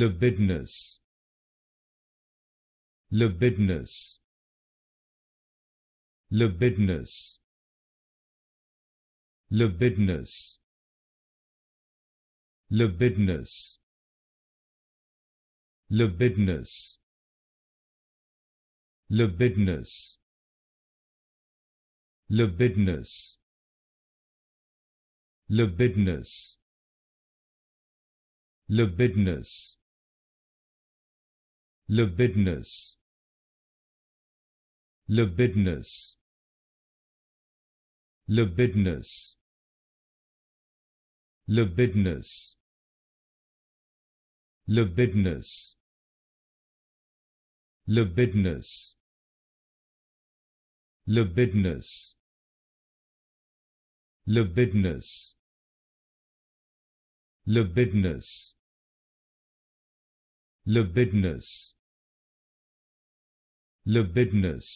libidinous libidinous libidinous libidinous libidinous libidinous libidinous libidinous libidinous libidinous libidinous libidinous libidinous libidinous libidinous libidinous libidinous libidinous libidinous libidinous libidinous